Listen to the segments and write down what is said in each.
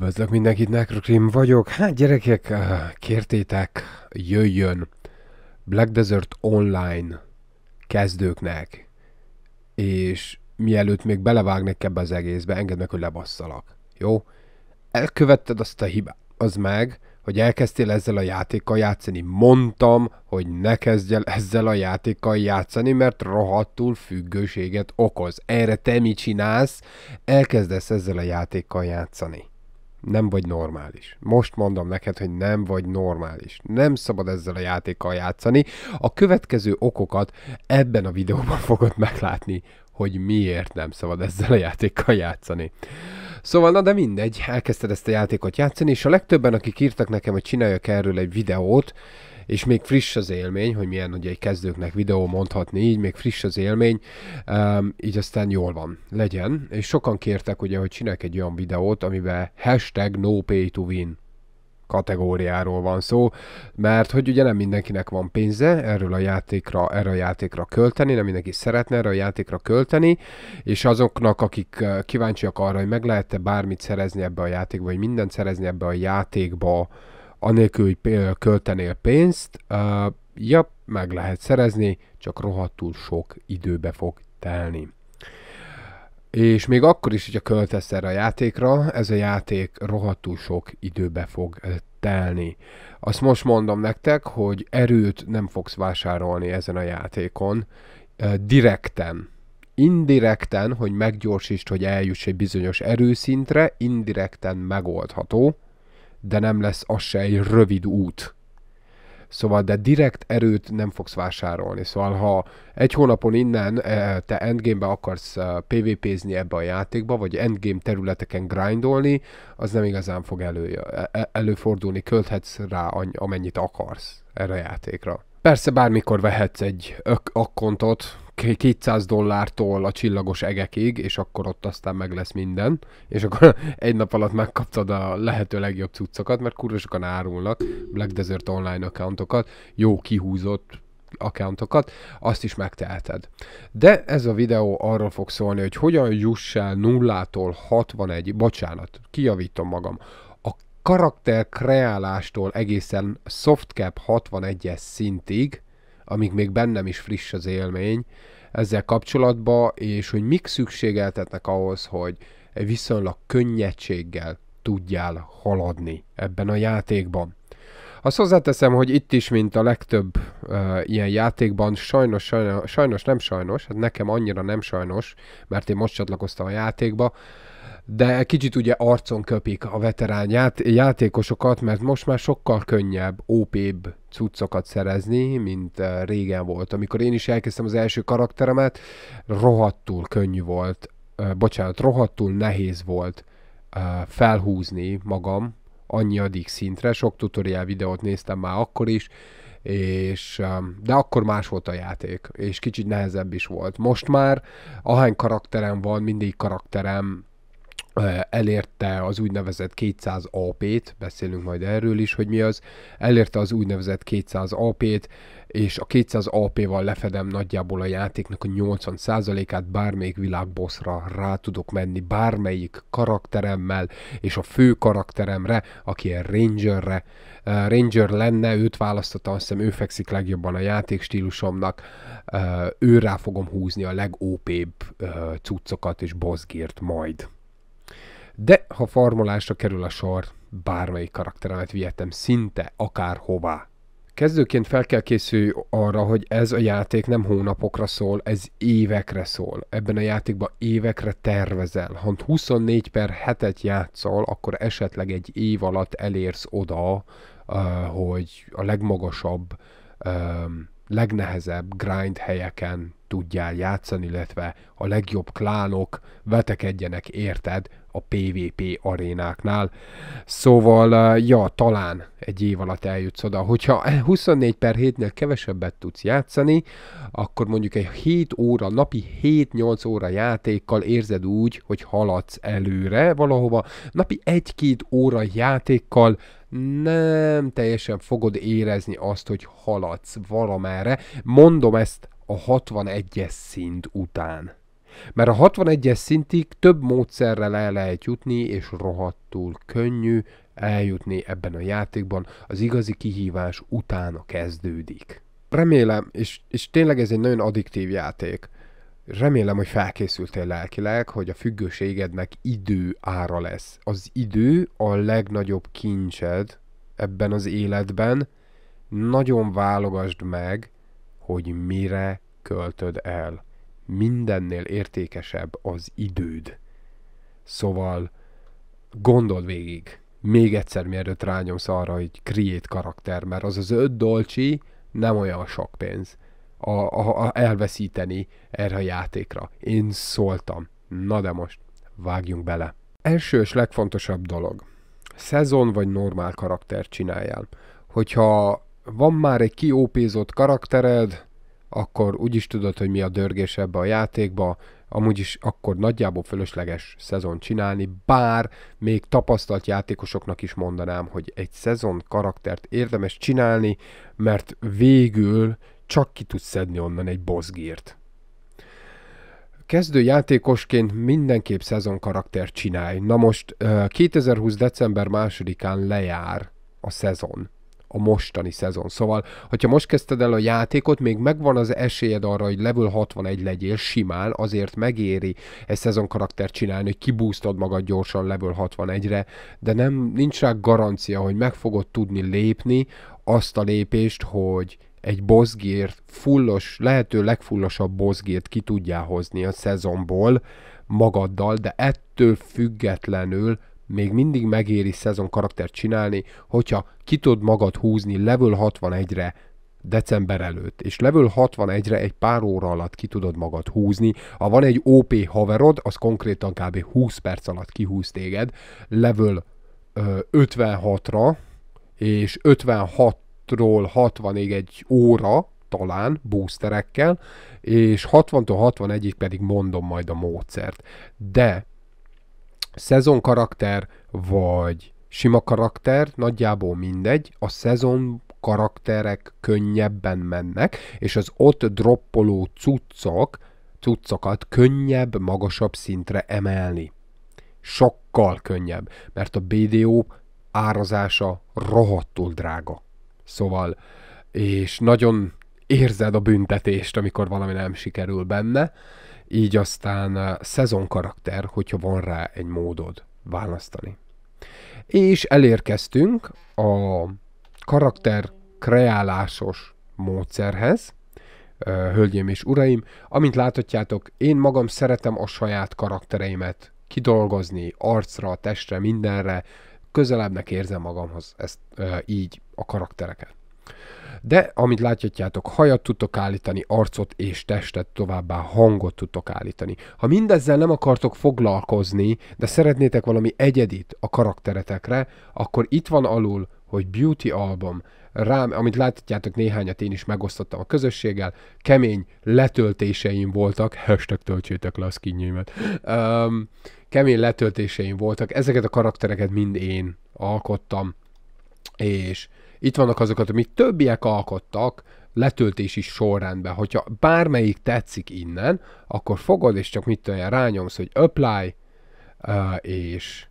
Üdvözlök mindenkit, Necrokrim vagyok. Hát gyerekek, eh, kértétek, jöjjön Black Desert Online kezdőknek, és mielőtt még belevágnék ebbe az egészbe, engedd meg, hogy lebasszalak. Jó? Elkövetted azt a hibát, az meg, hogy elkezdtél ezzel a játékkal játszani. Mondtam, hogy ne kezdj el ezzel a játékkal játszani, mert rohadtul függőséget okoz. Erre te mit csinálsz? Elkezdesz ezzel a játékkal játszani nem vagy normális. Most mondom neked, hogy nem vagy normális. Nem szabad ezzel a játékkal játszani. A következő okokat ebben a videóban fogod meglátni, hogy miért nem szabad ezzel a játékkal játszani. Szóval, na de mindegy, elkezdted ezt a játékot játszani, és a legtöbben, akik írtak nekem, hogy csináljak erről egy videót, és még friss az élmény, hogy milyen ugye egy kezdőknek videó mondhatni, így még friss az élmény, um, így aztán jól van, legyen. És sokan kértek ugye, hogy csinálj egy olyan videót, amiben hashtag no pay to win kategóriáról van szó, mert hogy ugye nem mindenkinek van pénze erről a játékra, erre a játékra költeni, nem mindenki szeretne erre a játékra költeni, és azoknak, akik uh, kíváncsiak arra, hogy meg lehet-e bármit szerezni ebbe a játékba, vagy mindent szerezni ebbe a játékba, anélkül, hogy például költenél pénzt, uh, ja, meg lehet szerezni, csak rohadtul sok időbe fog telni. És még akkor is, hogyha költesz erre a játékra, ez a játék rohadtul sok időbe fog telni. Azt most mondom nektek, hogy erőt nem fogsz vásárolni ezen a játékon, direkten. Indirekten, hogy meggyorsítsd, hogy eljuss egy bizonyos erőszintre, indirekten megoldható, de nem lesz az se egy rövid út. Szóval, de direkt erőt nem fogsz vásárolni. Szóval, ha egy hónapon innen eh, te endgame-be akarsz eh, PvP-zni ebbe a játékba, vagy endgame területeken grindolni, az nem igazán fog elő, eh, előfordulni. Költhetsz rá amennyit akarsz erre a játékra. Persze bármikor vehetsz egy akkontot, 200 dollártól a csillagos egekig, és akkor ott aztán meg lesz minden, és akkor egy nap alatt megkaptad a lehető legjobb cuccokat, mert kurva sokan árulnak Black Desert online accountokat, jó kihúzott accountokat, azt is megteheted. De ez a videó arról fog szólni, hogy hogyan juss el nullától tól 61, bocsánat, kijavítom magam, a karakter kreálástól egészen softcap 61-es szintig, amíg még bennem is friss az élmény ezzel kapcsolatban, és hogy mik szükségeltetnek ahhoz, hogy viszonylag könnyedséggel tudjál haladni ebben a játékban. Azt hozzáteszem, hogy itt is, mint a legtöbb uh, ilyen játékban, sajnos, sajnos, sajnos nem sajnos, hát nekem annyira nem sajnos, mert én most csatlakoztam a játékba, de kicsit ugye arcon köpik a veterán ját- játékosokat, mert most már sokkal könnyebb, ópébb cuccokat szerezni, mint uh, régen volt. Amikor én is elkezdtem az első karakteremet, rohadtul könnyű volt, uh, bocsánat, rohadtul nehéz volt felhúzni magam adik szintre. Sok tutoriál videót néztem már akkor is, és, um, de akkor más volt a játék, és kicsit nehezebb is volt. Most már ahány karakterem van, mindig karakterem elérte az úgynevezett 200 AP-t, beszélünk majd erről is, hogy mi az, elérte az úgynevezett 200 AP-t, és a 200 AP-val lefedem nagyjából a játéknak a 80%-át, bármelyik világbosszra rá tudok menni, bármelyik karakteremmel, és a fő karakteremre, aki a Rangerre, Ranger lenne, őt választottam, azt hiszem ő fekszik legjobban a játékstílusomnak, stílusomnak, ő rá fogom húzni a legópébb cuccokat és bozgért majd. De ha farmolásra kerül a sor, bármelyik karakteremet vihetem szinte akárhová kezdőként fel kell készülni arra, hogy ez a játék nem hónapokra szól, ez évekre szól. Ebben a játékban évekre tervezel. Ha 24 per 7-et játszol, akkor esetleg egy év alatt elérsz oda, hogy a legmagasabb, legnehezebb grind helyeken tudjál játszani, illetve a legjobb klánok vetekedjenek érted, a PvP arénáknál. Szóval, eh, ja, talán egy év alatt eljutsz oda. Hogyha 24 per 7-nél kevesebbet tudsz játszani, akkor mondjuk egy 7 óra, napi 7-8 óra játékkal érzed úgy, hogy haladsz előre valahova. Napi 1-2 óra játékkal nem teljesen fogod érezni azt, hogy haladsz valamerre. Mondom ezt a 61-es szint után. Mert a 61-es szintig több módszerrel el lehet jutni, és rohadtul könnyű eljutni ebben a játékban, az igazi kihívás utána kezdődik. Remélem, és, és tényleg ez egy nagyon addiktív játék, remélem, hogy felkészültél lelkileg, hogy a függőségednek idő ára lesz. Az idő a legnagyobb kincsed ebben az életben. Nagyon válogasd meg, hogy mire költöd el mindennél értékesebb az időd. Szóval gondold végig, még egyszer mielőtt rányomsz arra, hogy create karakter, mert az az öt dolcsi nem olyan sok pénz a, a, a elveszíteni erre a játékra. Én szóltam. Na de most, vágjunk bele. Első és legfontosabb dolog. Szezon vagy normál karakter csináljál. Hogyha van már egy kiópézott karaktered, akkor úgyis tudod, hogy mi a dörgés ebbe a játékba, amúgy is akkor nagyjából fölösleges szezon csinálni, bár még tapasztalt játékosoknak is mondanám, hogy egy szezon karaktert érdemes csinálni, mert végül csak ki tudsz szedni onnan egy bozgírt. Kezdő játékosként mindenképp szezon karakter csinálj. Na most 2020. december másodikán lejár a szezon a mostani szezon. Szóval, hogyha most kezdted el a játékot, még megvan az esélyed arra, hogy level 61 legyél simán, azért megéri egy szezon karakter csinálni, hogy kibúztod magad gyorsan level 61-re, de nem, nincs rá garancia, hogy meg fogod tudni lépni azt a lépést, hogy egy bozgért fullos, lehető legfullosabb bozgért ki tudjál hozni a szezonból magaddal, de ettől függetlenül még mindig megéri szezon karaktert csinálni, hogyha ki tud magad húzni level 61-re december előtt, és level 61-re egy pár óra alatt ki tudod magad húzni, ha van egy OP haverod, az konkrétan kb. 20 perc alatt kihúz téged, level 56-ra, és 56-ról 60-ig egy óra, talán boosterekkel, és 60-tól 61-ig pedig mondom majd a módszert. De szezon karakter, vagy sima karakter, nagyjából mindegy, a szezon karakterek könnyebben mennek, és az ott droppoló cuccok, cuccokat könnyebb, magasabb szintre emelni. Sokkal könnyebb, mert a BDO árazása rohadtul drága. Szóval, és nagyon érzed a büntetést, amikor valami nem sikerül benne, így aztán eh, szezon karakter, hogyha van rá egy módod választani. És elérkeztünk a karakter kreálásos módszerhez, eh, hölgyeim és uraim. Amint láthatjátok, én magam szeretem a saját karaktereimet kidolgozni, arcra, testre, mindenre, közelebbnek érzem magamhoz ezt, eh, így a karaktereket. De, amit láthatjátok, hajat tudtok állítani, arcot és testet, továbbá hangot tudtok állítani. Ha mindezzel nem akartok foglalkozni, de szeretnétek valami egyedit a karakteretekre, akkor itt van alul, hogy Beauty Album, rám, amit láthatjátok néhányat én is megosztottam a közösséggel, kemény letöltéseim voltak, hashtag töltsétek le a skinjémet, um, kemény letöltéseim voltak, ezeket a karaktereket mind én alkottam, és itt vannak azok, amit többiek alkottak, letöltési sorrendben. Hogyha bármelyik tetszik innen, akkor fogod, és csak mit tudja, rányomsz, hogy apply, és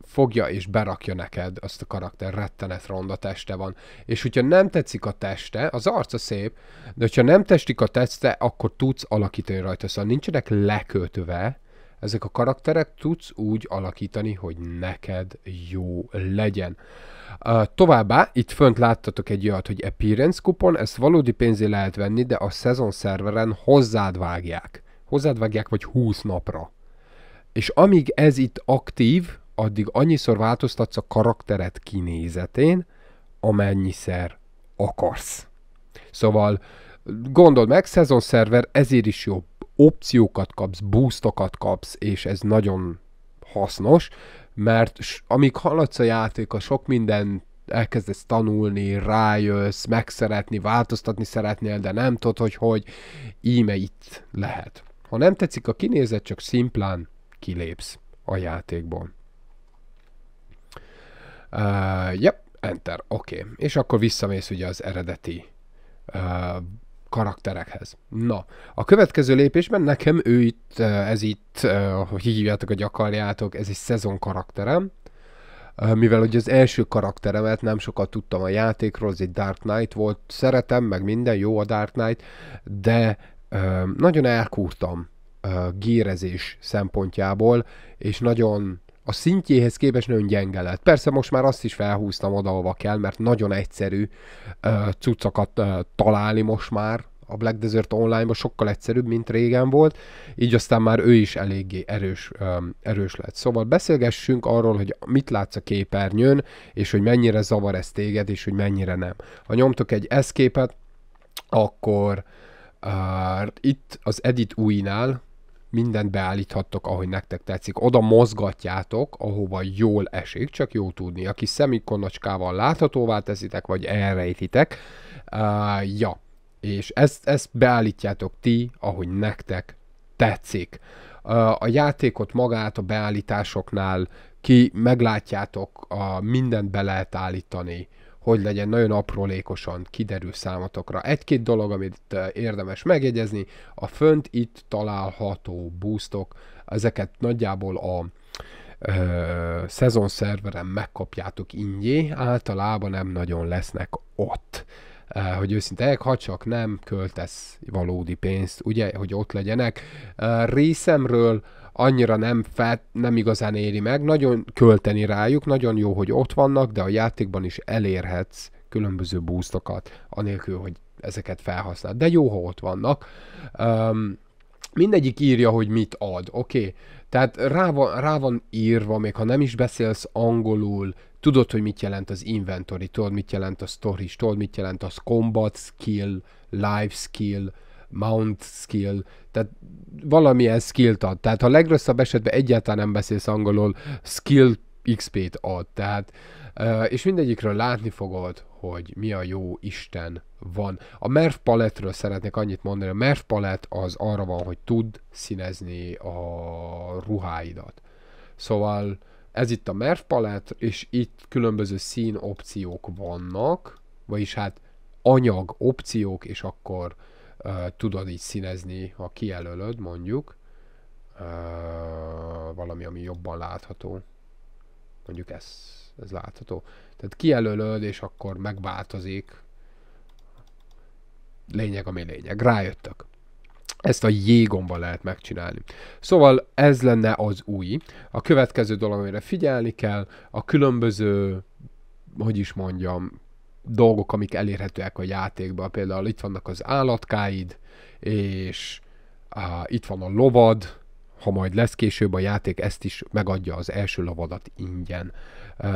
fogja és berakja neked azt a karakter, rettenet ronda teste van. És hogyha nem tetszik a teste, az arca szép, de hogyha nem testik a teste, akkor tudsz alakítani rajta. Szóval nincsenek lekötve, ezek a karakterek tudsz úgy alakítani, hogy neked jó legyen. Uh, továbbá, itt fönt láttatok egy olyat, hogy appearance kupon, ezt valódi pénzé lehet venni, de a szezon szerveren hozzád vágják. Hozzád vágják vagy 20 napra. És amíg ez itt aktív, addig annyiszor változtatsz a karaktered kinézetén, amennyiszer akarsz. Szóval gondold meg, szezon szerver ezért is jó opciókat kapsz, boostokat kapsz, és ez nagyon hasznos, mert amíg haladsz a játék, a sok minden elkezdesz tanulni, rájössz, megszeretni, változtatni szeretnél, de nem tudod, hogy hogy, íme itt lehet. Ha nem tetszik a kinézet, csak szimplán kilépsz a játékból. Uh, yep, enter, oké. Okay. És akkor visszamész ugye az eredeti uh, karakterekhez. Na, a következő lépésben nekem ő itt, ez itt, hogy hívjátok a gyakarjátok, ez egy szezon karakterem, mivel ugye az első karakteremet nem sokat tudtam a játékról, ez egy Dark Knight volt, szeretem, meg minden, jó a Dark Knight, de nagyon elkúrtam gérezés szempontjából, és nagyon a szintjéhez képest nagyon gyenge lett. Persze most már azt is felhúztam oda, ahova kell, mert nagyon egyszerű uh, cuccokat uh, találni most már, a Black Desert online-ban sokkal egyszerűbb, mint régen volt, így aztán már ő is eléggé erős, um, erős lett. Szóval beszélgessünk arról, hogy mit látsz a képernyőn, és hogy mennyire zavar ez téged, és hogy mennyire nem. Ha nyomtok egy S képet, akkor uh, itt az Edit újnál, mindent beállíthattok, ahogy nektek tetszik. Oda mozgatjátok, ahova jól esik, csak jó tudni. Aki szemikonocskával láthatóvá teszitek, vagy elrejtitek. Uh, ja, és ezt, ezt beállítjátok ti, ahogy nektek tetszik. Uh, a játékot magát a beállításoknál ki meglátjátok, a mindent be lehet állítani hogy legyen nagyon aprólékosan kiderül számotokra. Egy-két dolog, amit eh, érdemes megjegyezni, a fönt itt található boostok, ezeket nagyjából a ö, eh, szezon szerveren megkapjátok ingyé, általában nem nagyon lesznek ott. Eh, hogy őszinte, ha csak nem költesz valódi pénzt, ugye, hogy ott legyenek. Uh, részemről annyira nem, fel, nem igazán éri meg, nagyon költeni rájuk, nagyon jó, hogy ott vannak, de a játékban is elérhetsz különböző boostokat, anélkül, hogy ezeket felhasznál. De jó, ha ott vannak. Um, mindegyik írja, hogy mit ad, oké? Okay? Tehát rá van, rá van írva, még ha nem is beszélsz angolul, tudod, hogy mit jelent az inventory, tudod, mit jelent a storage, tudod, mit jelent az combat skill, life skill, mount skill, tehát valamilyen skillt ad. Tehát ha legrosszabb esetben egyáltalán nem beszélsz angolul, skill XP-t ad. Tehát, és mindegyikről látni fogod, hogy mi a jó Isten van. A Merv palettről szeretnék annyit mondani, a Merv palett az arra van, hogy tud színezni a ruháidat. Szóval ez itt a Merv palett, és itt különböző szín opciók vannak, vagyis hát anyag opciók, és akkor uh, tudod így színezni, ha kijelölöd mondjuk, valami, ami jobban látható. Mondjuk ez, ez látható. Tehát kijelölöd, és akkor megváltozik. Lényeg, ami lényeg. Rájöttök. Ezt a jégomba lehet megcsinálni. Szóval ez lenne az új. A következő dolog, amire figyelni kell, a különböző, hogy is mondjam, dolgok, amik elérhetőek a játékban. Például itt vannak az állatkáid, és á, itt van a lovad, ha majd lesz később a játék, ezt is megadja az első lovadat ingyen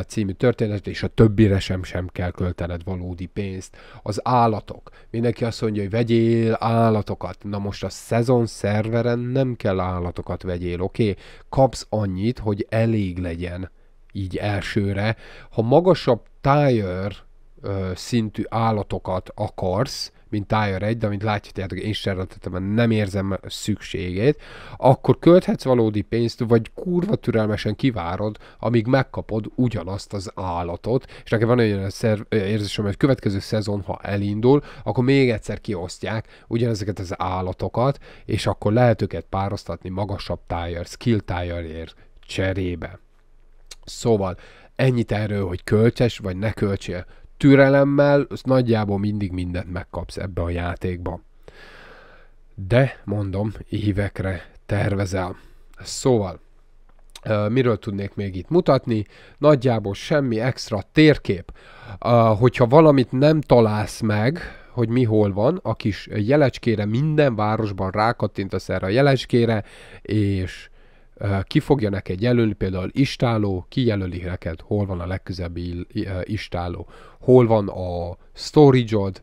című történet és a többire sem sem kell költened valódi pénzt. Az állatok. Mindenki azt mondja, hogy vegyél állatokat. Na most a szezon szerveren nem kell állatokat vegyél, oké? Okay? Kapsz annyit, hogy elég legyen így elsőre. Ha magasabb tájör ö, szintű állatokat akarsz, mint Tier 1, de amit látjátok, én sem nem érzem szükségét, akkor költhetsz valódi pénzt, vagy kurva türelmesen kivárod, amíg megkapod ugyanazt az állatot, és nekem van olyan érzésem, hogy a következő szezon, ha elindul, akkor még egyszer kiosztják ugyanezeket az állatokat, és akkor lehet őket párosztatni magasabb Tier, skill Tierért cserébe. Szóval ennyit erről, hogy költses vagy ne költsél türelemmel az nagyjából mindig mindent megkapsz ebbe a játékba. De, mondom, évekre tervezel. Szóval, miről tudnék még itt mutatni? Nagyjából semmi extra térkép. Hogyha valamit nem találsz meg, hogy mi hol van, a kis jelecskére minden városban rákattintasz erre a jelecskére, és ki fogja neked jelölni, például istáló, kijelöli neked, hol van a legközelebbi istáló, hol van a storage-od,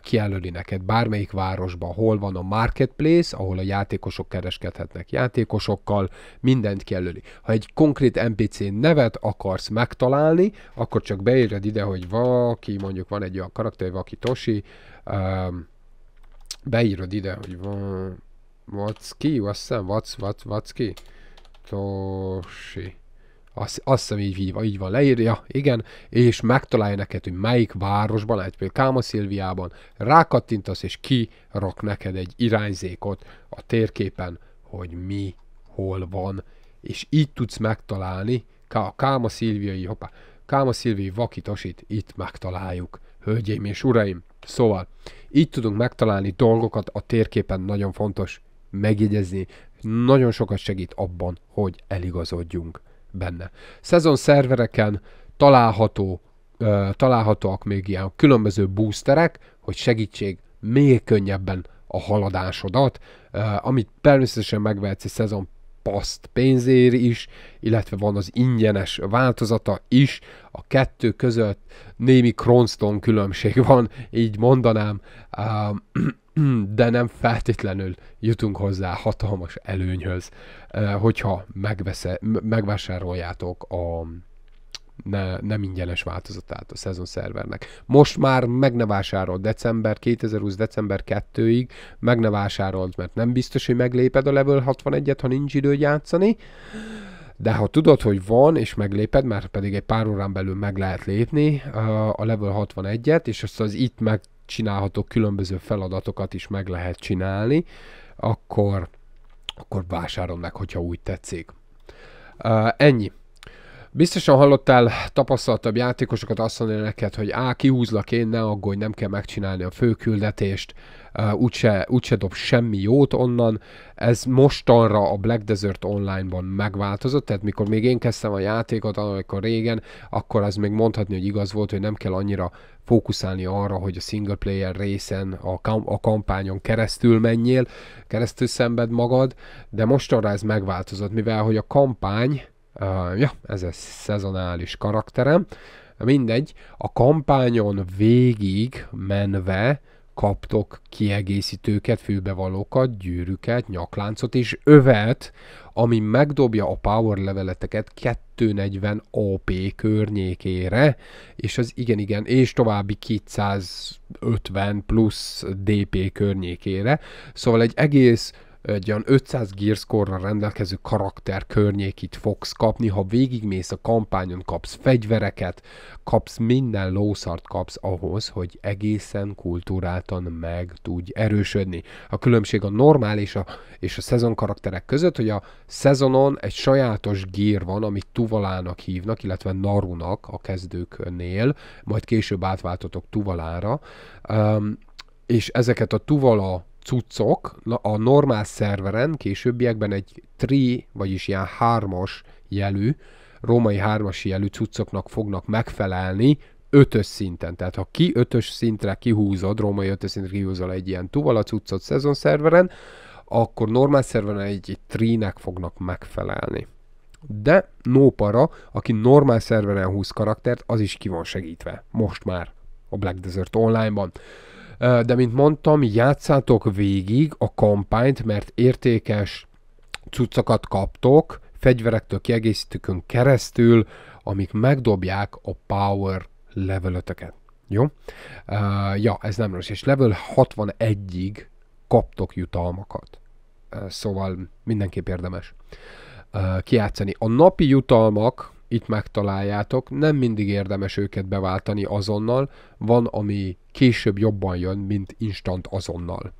kijelöli neked bármelyik városban, hol van a marketplace, ahol a játékosok kereskedhetnek játékosokkal, mindent kijelöli. Ha egy konkrét NPC nevet akarsz megtalálni, akkor csak beírod ide, hogy valaki, mondjuk van egy olyan karakter, valaki Toshi, beírod ide, hogy van... Vacki, azt hiszem, Vac, Vac, Vacki. Satoshi. Azt, azt hiszem így, így, van, így van, leírja, igen, és megtalálja neked, hogy melyik városban lehet, például Káma Szilviában, rákattintasz, és ki rak neked egy irányzékot a térképen, hogy mi, hol van, és így tudsz megtalálni, a Káma Szilviai, hoppá, Káma Szilviai vakitasit itt megtaláljuk, hölgyeim és uraim. Szóval, így tudunk megtalálni dolgokat a térképen, nagyon fontos megjegyezni, nagyon sokat segít abban, hogy eligazodjunk benne. Szezon szervereken található, találhatóak még ilyen különböző boosterek, hogy segítség még könnyebben a haladásodat, amit természetesen megvehetsz egy szezon paszt pénzér is, illetve van az ingyenes változata is, a kettő között némi Cronston különbség van, így mondanám, de nem feltétlenül jutunk hozzá hatalmas előnyhöz, eh, hogyha megvesze, megvásároljátok a ne, nem ingyenes változatát a szezon szervernek. Most már meg ne vásárold december 2020. december 2-ig, meg ne vásárold, mert nem biztos, hogy megléped a level 61-et, ha nincs idő játszani, de ha tudod, hogy van, és megléped, mert pedig egy pár órán belül meg lehet lépni eh, a level 61-et, és azt az itt meg csinálhatok, különböző feladatokat is meg lehet csinálni, akkor, akkor vásárolom meg, hogyha úgy tetszik. Uh, ennyi. Biztosan hallottál tapasztaltabb játékosokat azt mondani neked, hogy á, kihúzlak én, ne aggódj, nem kell megcsinálni a főküldetést, uh, úgyse, úgyse dob semmi jót onnan. Ez mostanra a Black Desert Online-ban megváltozott, tehát mikor még én kezdtem a játékot, amikor régen, akkor az még mondhatni, hogy igaz volt, hogy nem kell annyira fókuszálni arra, hogy a single player részen, a, kam- a kampányon keresztül menjél, keresztül szenved magad, de mostanra ez megváltozott, mivel hogy a kampány, uh, ja, ez a szezonális karakterem, mindegy, a kampányon végig menve kaptok kiegészítőket, főbevalókat, gyűrűket, nyakláncot és övet, ami megdobja a power leveleteket 240 AP környékére, és az igen, igen, és további 250 plusz DP környékére. Szóval egy egész egy olyan 500 gearscore rendelkező karakter környékit fogsz kapni, ha végigmész a kampányon, kapsz fegyvereket, kapsz minden lószart kapsz ahhoz, hogy egészen kultúráltan meg tudj erősödni. A különbség a normál és a, és a szezon karakterek között, hogy a szezonon egy sajátos gír van, amit Tuvalának hívnak, illetve Narunak a kezdőknél, majd később átváltotok Tuvalára, um, és ezeket a Tuvala cuccok a normál szerveren, későbbiekben egy tri, vagyis ilyen hármas jelű, római hármas jelű cuccoknak fognak megfelelni ötös szinten. Tehát ha ki ötös szintre kihúzod, római ötös szintre kihúzol egy ilyen tuvala cuccot szezon szerveren, akkor normál szerveren egy, egy trinek fognak megfelelni. De nópara, aki normál szerveren húz karaktert, az is ki van segítve. Most már a Black Desert online-ban de mint mondtam, játszátok végig a kampányt, mert értékes cuccokat kaptok, fegyverektől kiegészítőkön keresztül, amik megdobják a power level Jó? Uh, ja, ez nem rossz. És level 61-ig kaptok jutalmakat. Uh, szóval mindenképp érdemes uh, kiátszani. A napi jutalmak itt megtaláljátok. Nem mindig érdemes őket beváltani azonnal, van, ami később jobban jön, mint instant azonnal.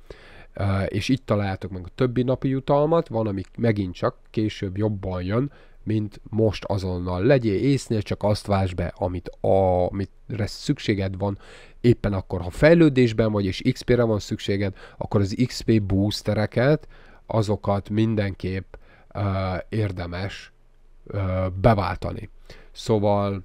És itt találjátok meg a többi napi jutalmat, van, ami megint csak később jobban jön, mint most azonnal. Legyél észnél, csak azt vásd be, amit a, amitre szükséged van, éppen akkor, ha fejlődésben vagy és XP-re van szükséged, akkor az XP boostereket, azokat mindenképp uh, érdemes beváltani. Szóval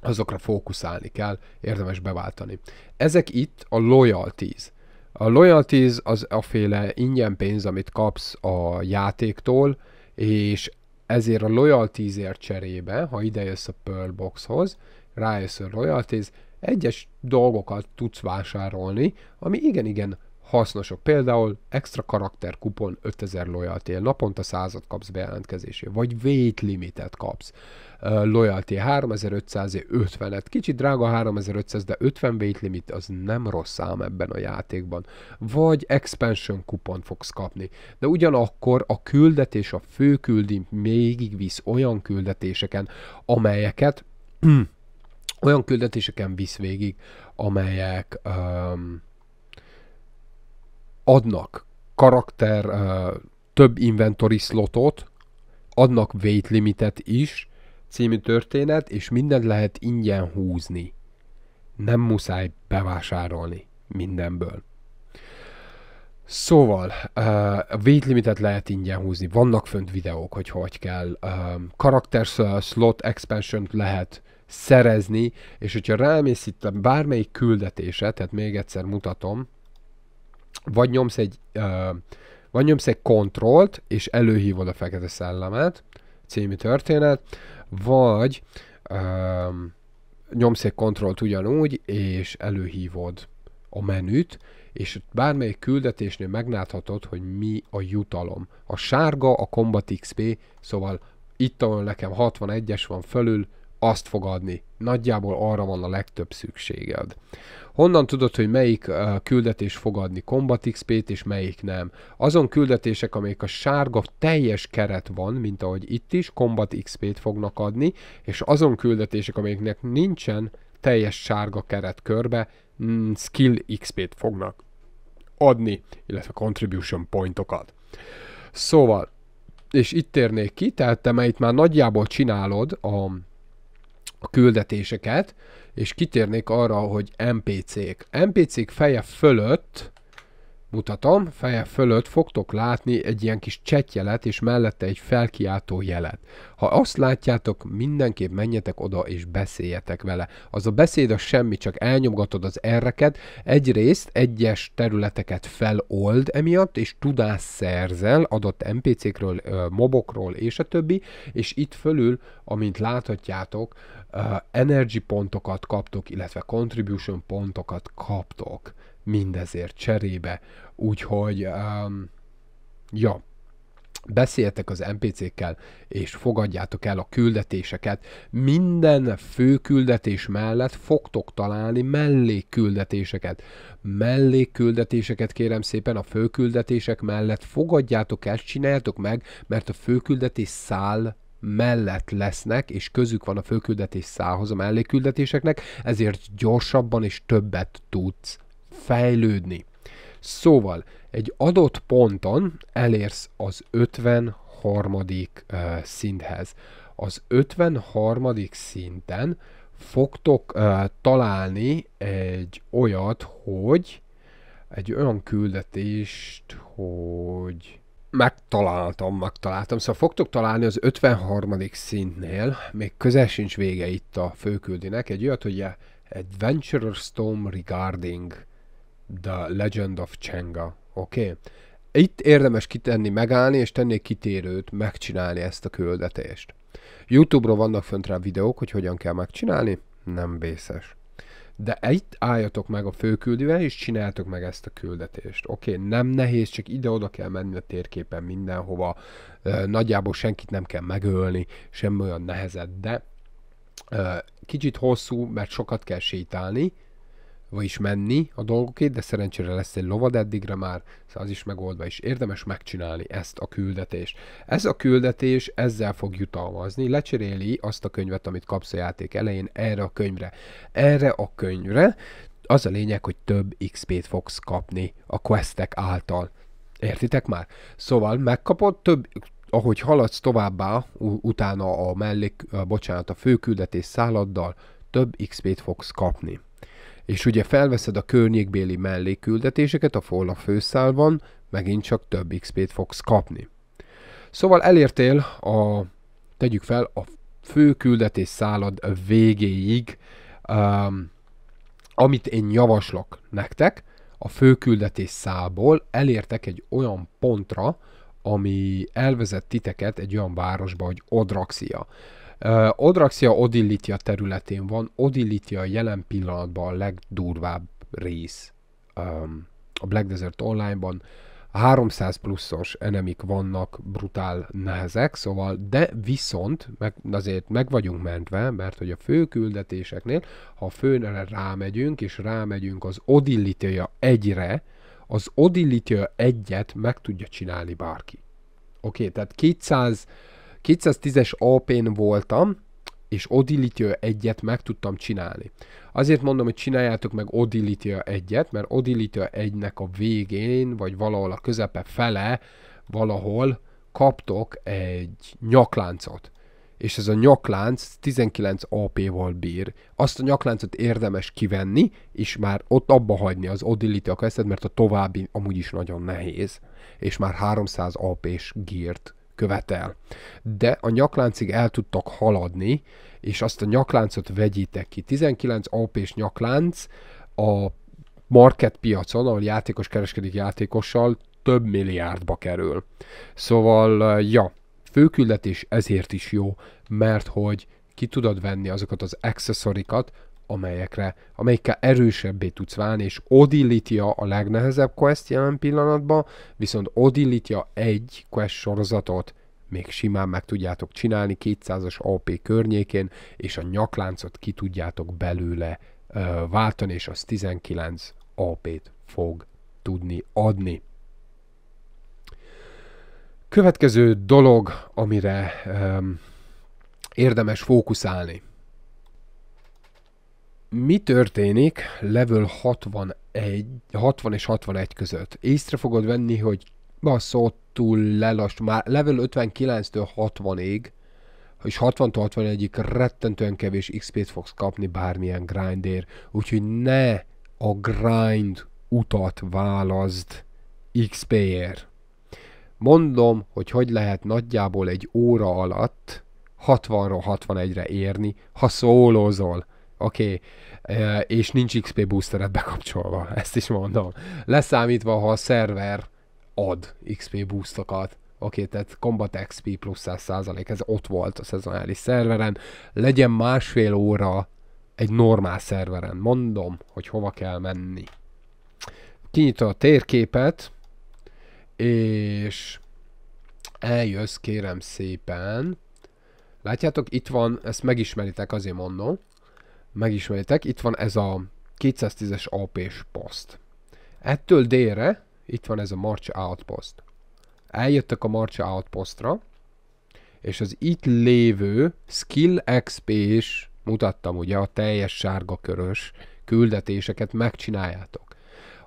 azokra fókuszálni kell, érdemes beváltani. Ezek itt a loyalties. A loyalties az a féle ingyen pénz, amit kapsz a játéktól, és ezért a loyaltiesért cserébe, ha jössz a Pearl Boxhoz, rájössz a loyalties, egyes dolgokat tudsz vásárolni, ami igen-igen hasznosok. Például extra karakter kupon 5000 loyalty naponta százat kapsz bejelentkezésé, vagy weight limitet kapsz. Uh, loyalty 3550 et kicsit drága 3500, de 50 weight limit az nem rossz szám ebben a játékban. Vagy expansion kupon fogsz kapni. De ugyanakkor a küldetés, a fő mégig visz olyan küldetéseken, amelyeket olyan küldetéseken visz végig, amelyek um, adnak karakter, több inventory slotot, adnak weight limitet is, című történet, és mindent lehet ingyen húzni. Nem muszáj bevásárolni mindenből. Szóval, uh, weight limitet lehet ingyen húzni, vannak fönt videók, hogy hogy kell, um, karakter slot expansion lehet szerezni, és hogyha rámész itt bármelyik küldetése, tehát még egyszer mutatom, vagy nyomsz egy, uh, vagy nyomsz egy kontrollt, és előhívod a fekete szellemet, című történet, vagy uh, nyomsz egy kontrollt ugyanúgy, és előhívod a menüt, és bármelyik küldetésnél megláthatod, hogy mi a jutalom. A sárga a Combat XP, szóval itt, ahol nekem 61-es van fölül, azt fog adni. Nagyjából arra van a legtöbb szükséged. Honnan tudod, hogy melyik uh, küldetés fog adni Combat XP-t, és melyik nem? Azon küldetések, amelyek a sárga teljes keret van, mint ahogy itt is, Combat XP-t fognak adni, és azon küldetések, amelyeknek nincsen teljes sárga keret körbe, mm, Skill XP-t fognak adni, illetve Contribution Pointokat. Szóval, és itt térnék ki, tehát te már itt már nagyjából csinálod a a küldetéseket, és kitérnék arra, hogy NPC-k. NPC-k feje fölött Mutatom, feje fölött fogtok látni egy ilyen kis csetjelet, és mellette egy felkiáltó jelet. Ha azt látjátok, mindenképp menjetek oda és beszéljetek vele. Az a beszéd az semmi, csak elnyomgatod az erreket, egyrészt egyes területeket felold emiatt, és tudás szerzel adott NPC-kről, mobokról és a többi, és itt fölül, amint láthatjátok, energy pontokat kaptok, illetve contribution pontokat kaptok mindezért cserébe. Úgyhogy, um, ja, beszéltek az NPC-kkel, és fogadjátok el a küldetéseket. Minden fő küldetés mellett fogtok találni mellékküldetéseket. Mellékküldetéseket kérem szépen a főküldetések mellett fogadjátok el, csináljátok meg, mert a főküldetés száll mellett lesznek, és közük van a főküldetés szához a mellékküldetéseknek, ezért gyorsabban és többet tudsz fejlődni. Szóval egy adott ponton elérsz az 53. szinthez. Az 53. szinten fogtok találni egy olyat, hogy egy olyan küldetést, hogy megtaláltam, megtaláltam. Szóval fogtok találni az 53. szintnél, még közel sincs vége itt a főküldinek, egy olyat, hogy Adventurer Storm Regarding The Legend of Chenga, oké? Okay? Itt érdemes kitenni, megállni, és tenni kitérőt, megcsinálni ezt a küldetést. Youtube-ról vannak fönt rá videók, hogy hogyan kell megcsinálni, nem vészes. De itt álljatok meg a főküldővel, és csináltok meg ezt a küldetést. Oké, okay, nem nehéz, csak ide-oda kell menni a térképen mindenhova. Nagyjából senkit nem kell megölni, semmi olyan nehezet, de kicsit hosszú, mert sokat kell sétálni, vagyis menni a dolgokért, de szerencsére lesz egy lovad eddigre már, szóval az is megoldva, és érdemes megcsinálni ezt a küldetést. Ez a küldetés ezzel fog jutalmazni, lecseréli azt a könyvet, amit kapsz a játék elején erre a könyvre. Erre a könyvre az a lényeg, hogy több XP-t fogsz kapni a questek által. Értitek már? Szóval megkapod több, ahogy haladsz továbbá, utána a mellék, bocsánat, a főküldetés szálladdal, több XP-t fogsz kapni. És ugye felveszed a környékbéli mellékküldetéseket, a a főszál van, megint csak több XP-t fogsz kapni. Szóval elértél a, tegyük fel, a fő küldetés szálad végéig, um, amit én javaslok nektek, a fő küldetés szából elértek egy olyan pontra, ami elvezet titeket egy olyan városba, hogy Odraxia. Odraxia Odilitia területén van. Odilitia jelen pillanatban a legdurvább rész um, a Black Desert Online-ban. 300 pluszos enemik vannak, brutál nehezek, szóval, de viszont, meg, azért meg vagyunk mentve, mert hogy a fő küldetéseknél, ha a főnere rámegyünk, és rámegyünk az Odilitia egyre, az Odilitia egyet meg tudja csinálni bárki. Oké, okay, tehát 200 210-es AP-n voltam, és Odilitia egyet meg tudtam csinálni. Azért mondom, hogy csináljátok meg Odilitia egyet, mert Odilitia egynek a végén, vagy valahol a közepe fele, valahol kaptok egy nyakláncot. És ez a nyaklánc 19 AP-val bír. Azt a nyakláncot érdemes kivenni, és már ott abba hagyni az Odilitia questet, mert a további amúgy is nagyon nehéz. És már 300 AP-s gírt követel. De a nyakláncig el tudtak haladni, és azt a nyakláncot vegyítek ki. 19 AP-s nyaklánc a market piacon, ahol játékos kereskedik játékossal, több milliárdba kerül. Szóval, ja, főküldetés ezért is jó, mert hogy ki tudod venni azokat az accessorikat, amelyekre, amelyikkel erősebbé tudsz válni, és Odilitia a legnehezebb quest jelen pillanatban, viszont Odilitia egy quest sorozatot még simán meg tudjátok csinálni 200-as AP környékén, és a nyakláncot ki tudjátok belőle ö, váltani, és az 19 AP-t fog tudni adni. Következő dolog, amire ö, érdemes fókuszálni mi történik level 61, 60 és 61 között? Észre fogod venni, hogy baszott túl lelass, már level 59-től 60-ig, és 60-tól 61-ig rettentően kevés XP-t fogsz kapni bármilyen grindér, úgyhogy ne a grind utat válaszd XP-ért. Mondom, hogy hogy lehet nagyjából egy óra alatt 60-ról 61-re érni, ha szólózol. Oké, okay. és nincs XP boosteret bekapcsolva, ezt is mondom. Leszámítva, ha a szerver ad XP boostokat, oké, okay, tehát Combat XP plusz 100% ez ott volt a szezonális szerveren, legyen másfél óra egy normál szerveren. Mondom, hogy hova kell menni. Kinyitom a térképet, és eljössz kérem szépen. Látjátok, itt van, ezt megismeritek, azért mondom. Megismeritek itt van ez a 210-es AP-s poszt. Ettől délre itt van ez a March Outpost. Eljöttek a March Outpostra, és az itt lévő Skill XP-s, mutattam ugye a teljes sárga körös küldetéseket megcsináljátok.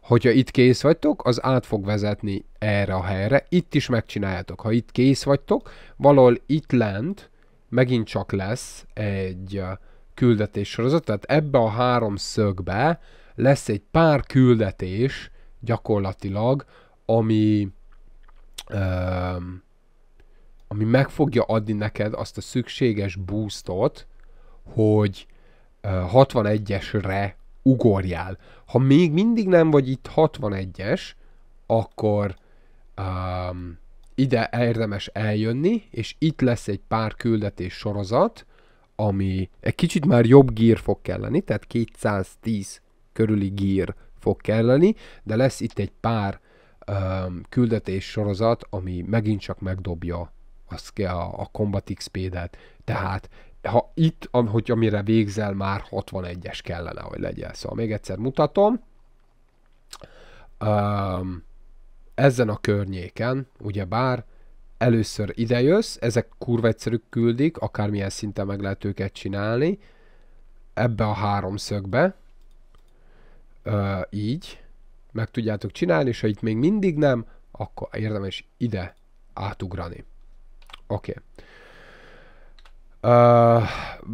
Hogyha itt kész vagytok, az át fog vezetni erre a helyre, itt is megcsináljátok. Ha itt kész vagytok, valahol itt lent megint csak lesz egy küldetés sorozat, tehát ebbe a három szögbe lesz egy pár küldetés gyakorlatilag, ami um, ami meg fogja adni neked azt a szükséges boostot, hogy uh, 61-esre ugorjál. Ha még mindig nem vagy itt 61-es, akkor um, ide érdemes eljönni, és itt lesz egy pár küldetés sorozat, ami egy kicsit már jobb gír fog kelleni, tehát 210 körüli gír fog kelleni, de lesz itt egy pár um, küldetés sorozat, ami megint csak megdobja a, a, a Combat XP-det. Tehát ha itt, hogy amire végzel, már 61-es kellene, hogy legyen. Szóval még egyszer mutatom. Um, ezen a környéken, ugye bár először idejössz, ezek kurva egyszerű küldik, akármilyen szinten meg lehet őket csinálni, ebbe a háromszögbe, ö, így, meg tudjátok csinálni, és ha itt még mindig nem, akkor érdemes ide átugrani. Oké. Okay. Uh,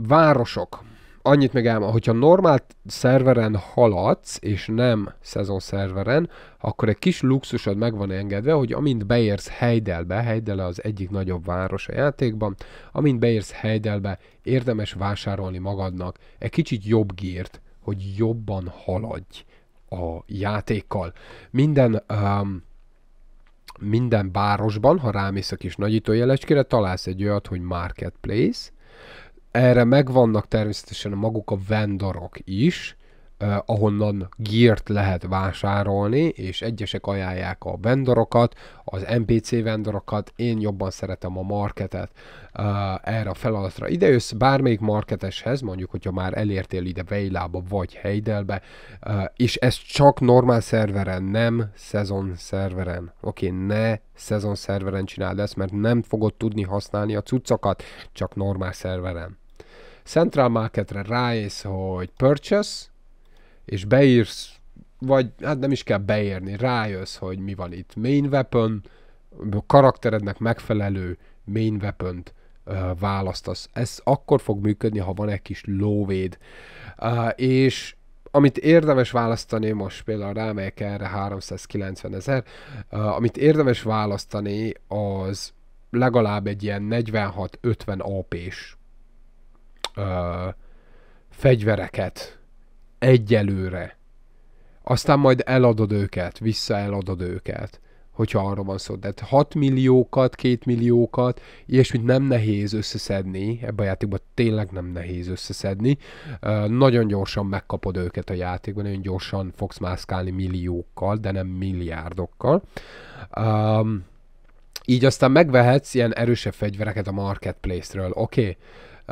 városok annyit meg elmondom, hogyha normál szerveren haladsz, és nem szezon szerveren, akkor egy kis luxusod meg van engedve, hogy amint beérsz Heidelbe, Heidele az egyik nagyobb város a játékban, amint beérsz Heidelbe, érdemes vásárolni magadnak egy kicsit jobb gírt, hogy jobban haladj a játékkal. Minden um, minden városban, ha rámész a kis nagyítójelecskére, találsz egy olyat, hogy marketplace, erre megvannak természetesen maguk a vendorok is, ahonnan gírt lehet vásárolni, és egyesek ajánlják a vendorokat, az NPC vendorokat, én jobban szeretem a marketet eh, erre a feladatra. Ide jössz bármelyik marketeshez, mondjuk, hogyha már elértél ide Vejlába vagy Heidelbe, eh, és ez csak normál szerveren, nem szezon szerveren. Oké, okay, ne szezon szerveren csináld ezt, mert nem fogod tudni használni a cuccokat, csak normál szerveren. Central Marketre ráész, hogy Purchase, és beírsz, vagy hát nem is kell beírni, rájössz, hogy mi van itt. Main weapon, a karakterednek megfelelő main weapon választasz. Ez akkor fog működni, ha van egy kis lóvéd. Uh, és amit érdemes választani, most például rámelyek erre 390 ezer, uh, amit érdemes választani, az legalább egy ilyen 46-50 AP-s uh, fegyvereket egyelőre. Aztán majd eladod őket, visszaeladod őket, hogyha arra van szó. de 6 milliókat, 2 milliókat, ilyesmit nem nehéz összeszedni, ebben a játékban tényleg nem nehéz összeszedni. Nagyon gyorsan megkapod őket a játékban, nagyon gyorsan fogsz mászkálni milliókkal, de nem milliárdokkal. így aztán megvehetsz ilyen erősebb fegyvereket a marketplace-ről. Oké, okay.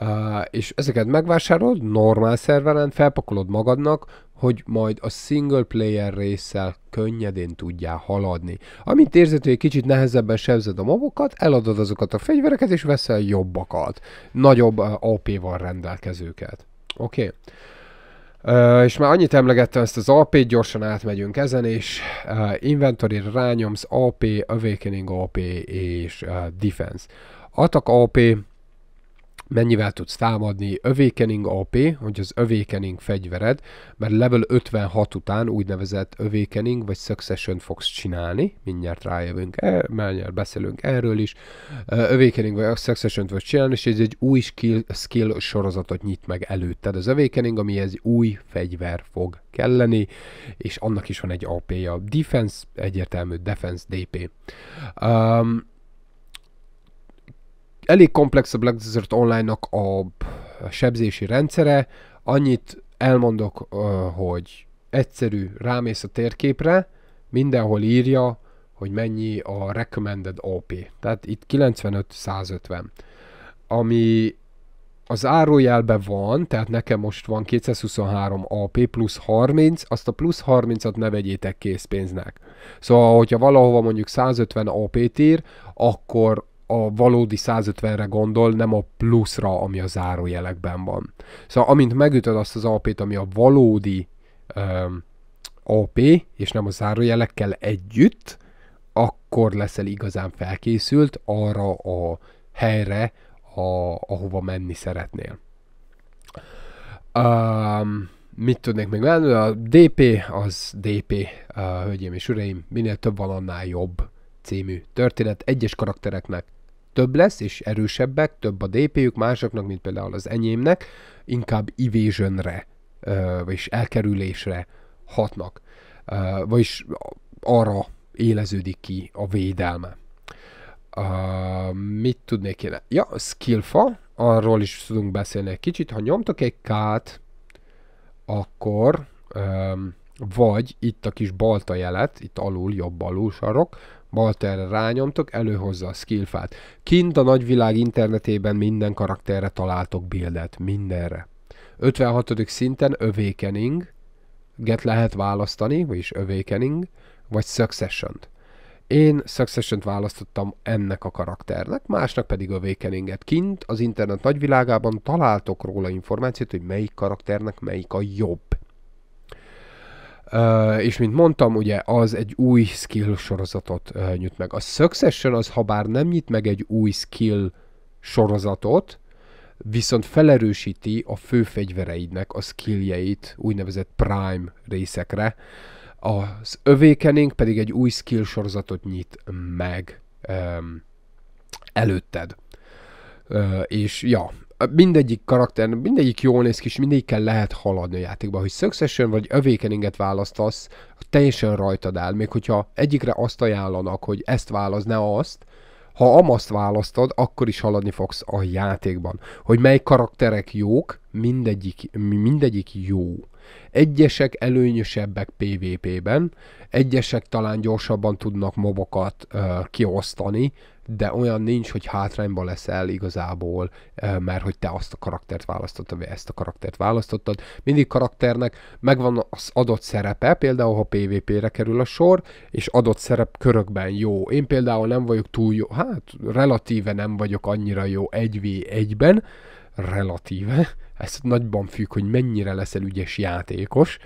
Uh, és ezeket megvásárolod normál szerveren, felpakolod magadnak, hogy majd a single player résszel könnyedén tudjál haladni. Amint érzed, hogy egy kicsit nehezebben sebzed a mobokat, eladod azokat a fegyvereket, és veszel jobbakat, nagyobb uh, AP-val rendelkezőket. Oké? Okay. Uh, és már annyit emlegettem ezt az AP-t, gyorsan átmegyünk ezen, és uh, inventory rányomsz AP, Awakening AP és uh, Defense. Atak AP, mennyivel tudsz támadni, övékening AP, hogy az övékening fegyvered, mert level 56 után úgynevezett övékening vagy Succession fogsz csinálni, mindjárt rájövünk, e, mindjárt beszélünk erről is, övékening vagy Succession fogsz csinálni, és ez egy új skill, skill sorozatot nyit meg előtted. Az övékening, ami egy új fegyver fog kelleni, és annak is van egy AP-ja. Defense, egyértelmű Defense DP. Um, elég komplex a Black Desert Online-nak a sebzési rendszere. Annyit elmondok, hogy egyszerű, rámész a térképre, mindenhol írja, hogy mennyi a recommended OP. Tehát itt 95-150. Ami az árójelben van, tehát nekem most van 223 AP plusz 30, azt a plusz 30-at ne vegyétek készpénznek. Szóval, hogyha valahova mondjuk 150 AP ír, akkor a valódi 150-re gondol, nem a pluszra, ami a zárójelekben van. Szóval amint megütöd azt az AP-t, ami a valódi um, AP, és nem a zárójelekkel együtt, akkor leszel igazán felkészült arra a helyre, a, ahova menni szeretnél. Um, mit tudnék még menni? A DP az DP, uh, hölgyeim és uraim, minél több van, annál jobb című történet. Egyes karaktereknek több lesz, és erősebbek, több a DP-jük másoknak, mint például az enyémnek, inkább evasionre, vagyis elkerülésre hatnak, vagyis arra éleződik ki a védelme. Uh, mit tudnék én? Ja, skillfa, arról is tudunk beszélni egy kicsit. Ha nyomtok egy kát, akkor um, vagy itt a kis balta jelet, itt alul, jobb alul sarok, Balterre rányomtok, előhozza a skillfát. Kint a nagyvilág internetében minden karakterre találtok bildet, mindenre. 56. szinten övékening, get lehet választani, vagyis övékening, vagy succession -t. Én succession választottam ennek a karakternek, másnak pedig a vékeninget. Kint az internet nagyvilágában találtok róla információt, hogy melyik karakternek melyik a jobb és mint mondtam, ugye az egy új skill sorozatot uh, nyit meg. A Succession az, ha bár nem nyit meg egy új skill sorozatot, viszont felerősíti a fő fegyvereidnek a skilljeit úgynevezett prime részekre. Az Awakening pedig egy új skill sorozatot nyit meg um, előtted. Uh, és ja, mindegyik karakter, mindegyik jól néz ki, és mindegyikkel lehet haladni a játékban. Hogy Succession vagy Awakening-et választasz, teljesen rajtad áll. Még hogyha egyikre azt ajánlanak, hogy ezt válasz, ne azt, ha amaszt választod, akkor is haladni fogsz a játékban. Hogy mely karakterek jók, mindegyik, mindegyik jó Egyesek előnyösebbek PvP-ben, egyesek talán gyorsabban tudnak mobokat ö, kiosztani, de olyan nincs, hogy hátrányba leszel igazából, mert hogy te azt a karaktert választottad, vagy ezt a karaktert választottad. Mindig karakternek megvan az adott szerepe, például ha PvP-re kerül a sor, és adott szerep körökben jó. Én például nem vagyok túl jó, hát relatíve nem vagyok annyira jó 1v1-ben, relatíve, ez nagyban függ, hogy mennyire leszel ügyes játékos,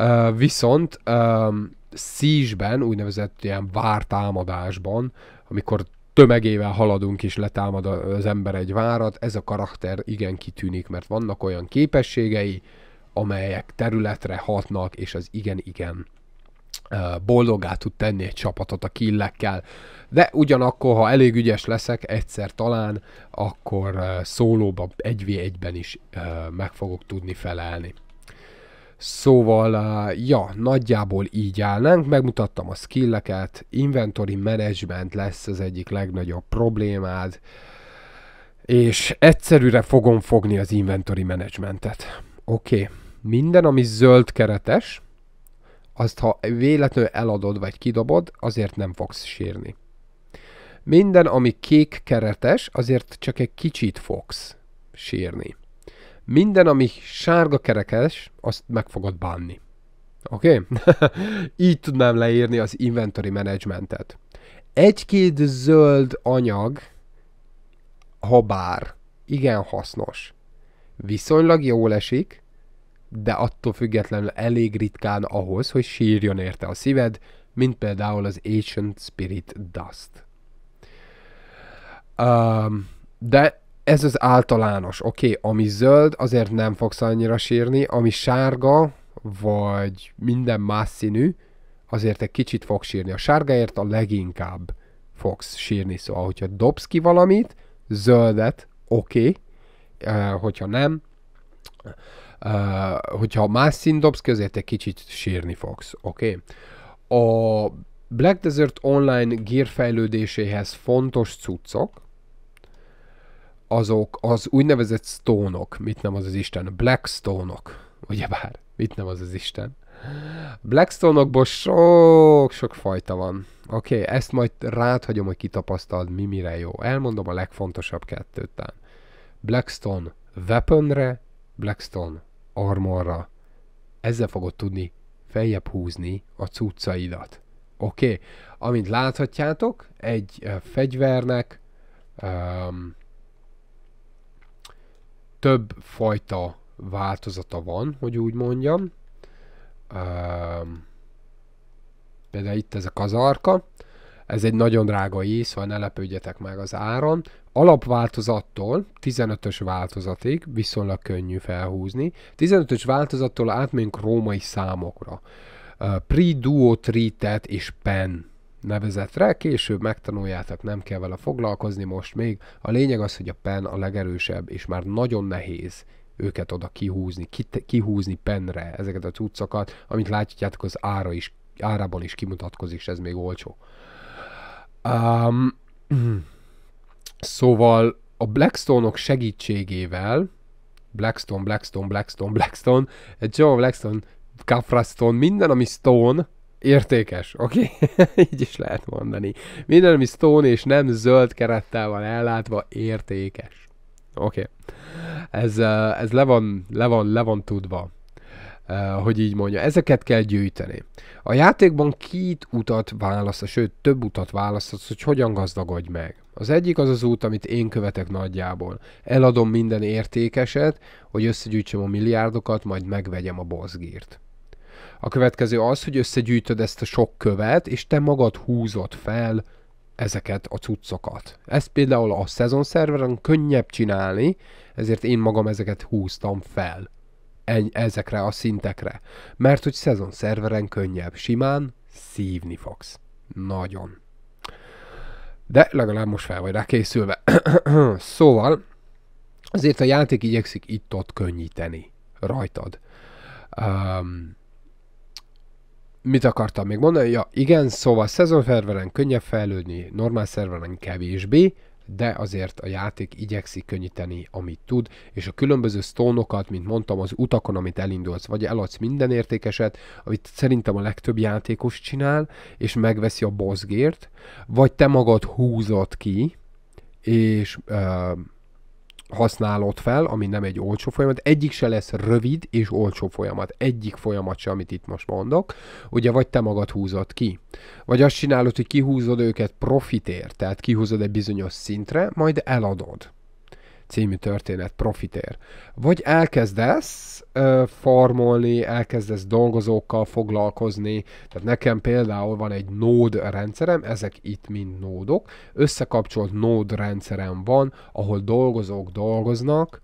uh, viszont um, szízsben, úgynevezett ilyen vártámadásban, amikor tömegével haladunk és letámad az ember egy várat, ez a karakter igen kitűnik, mert vannak olyan képességei, amelyek területre hatnak, és az igen-igen boldogá tud tenni egy csapatot a killekkel. De ugyanakkor, ha elég ügyes leszek, egyszer talán, akkor szólóban egy v 1 ben is meg fogok tudni felelni. Szóval, ja, nagyjából így állnánk, megmutattam a skilleket, inventory management lesz az egyik legnagyobb problémád, és egyszerűre fogom fogni az inventory managementet. Oké, okay. minden, ami zöld keretes, azt ha véletlenül eladod vagy kidobod, azért nem fogsz sírni. Minden, ami kék keretes, azért csak egy kicsit fogsz sírni. Minden, ami sárga kerekes, azt meg fogod bánni. Oké? Okay? Így tudnám leírni az inventory managementet. Egy-két zöld anyag, ha bár, igen hasznos. Viszonylag jól esik, de attól függetlenül elég ritkán ahhoz, hogy sírjon érte a szíved, mint például az Ancient Spirit Dust. Um, de ez az általános, oké, okay, ami zöld, azért nem fogsz annyira sírni, ami sárga, vagy minden más színű, azért egy kicsit fog sírni. A sárgaért a leginkább fogsz sírni, szóval hogyha dobsz ki valamit, zöldet, oké, okay, uh, hogyha nem, Uh, hogyha más szín dobsz ki, azért egy kicsit sírni fogsz, oké? Okay? A Black Desert online gear fejlődéséhez fontos cuccok, azok az úgynevezett stónok, mit nem az az Isten, black stónok, ugyebár, mit nem az az Isten. Black okból sok-sok fajta van. Oké, okay, ezt majd rád hagyom, hogy kitapasztald, mi mire jó. Elmondom a legfontosabb kettőt. Blackstone weaponre, Blackstone armorra. Ezzel fogod tudni feljebb húzni a cuccaidat. Oké, okay. amint láthatjátok, egy fegyvernek um, több fajta változata van, hogy úgy mondjam. Um, például itt ez a kazarka ez egy nagyon drága íz, szóval ne lepődjetek meg az áron. Alapváltozattól 15-ös változatig viszonylag könnyű felhúzni. 15-ös változattól átmegyünk római számokra. Uh, Pre-duo, tritet és pen nevezetre, később megtanuljátok, nem kell vele foglalkozni most még. A lényeg az, hogy a pen a legerősebb, és már nagyon nehéz őket oda kihúzni, kihúzni penre ezeket a cuccokat, amit látjátok az ára is, árában is kimutatkozik, és ez még olcsó. Um, szóval a Blackstone-ok segítségével, Blackstone, Blackstone, Blackstone, Blackstone, John Blackstone, Capra minden, ami Stone, értékes, oké? Okay? Így is lehet mondani. Minden, ami stone és nem zöld kerettel van ellátva, értékes. Oké. Okay. Ez, ez le, van, le, van, le van tudva. Eh, hogy így mondja, ezeket kell gyűjteni. A játékban két utat választasz, sőt több utat választasz, hogy hogyan gazdagodj meg. Az egyik az az út, amit én követek nagyjából. Eladom minden értékeset, hogy összegyűjtsem a milliárdokat, majd megvegyem a bozgírt. A következő az, hogy összegyűjtöd ezt a sok követ, és te magad húzod fel ezeket a cuccokat. Ezt például a szezon szerveren könnyebb csinálni, ezért én magam ezeket húztam fel eny- ezekre a szintekre. Mert hogy szezon szerveren könnyebb, simán szívni fogsz. Nagyon. De legalább most fel vagy rá készülve. szóval, azért a játék igyekszik itt-ott könnyíteni rajtad. Um, mit akartam még mondani? Ja, igen, szóval szerveren könnyebb fejlődni, normál szerveren kevésbé, de azért a játék igyekszik könnyíteni, amit tud, és a különböző stónokat, mint mondtam, az utakon, amit elindulsz, vagy eladsz minden értékeset, amit szerintem a legtöbb játékos csinál, és megveszi a boss vagy te magad húzod ki, és uh, használod fel, ami nem egy olcsó folyamat, egyik se lesz rövid és olcsó folyamat, egyik folyamat se, amit itt most mondok, ugye vagy te magad húzod ki, vagy azt csinálod, hogy kihúzod őket profitért, tehát kihúzod egy bizonyos szintre, majd eladod című történet, profitér. Vagy elkezdesz ö, farmolni, elkezdesz dolgozókkal foglalkozni, tehát nekem például van egy nód rendszerem, ezek itt mind nódok, összekapcsolt nód rendszerem van, ahol dolgozók dolgoznak,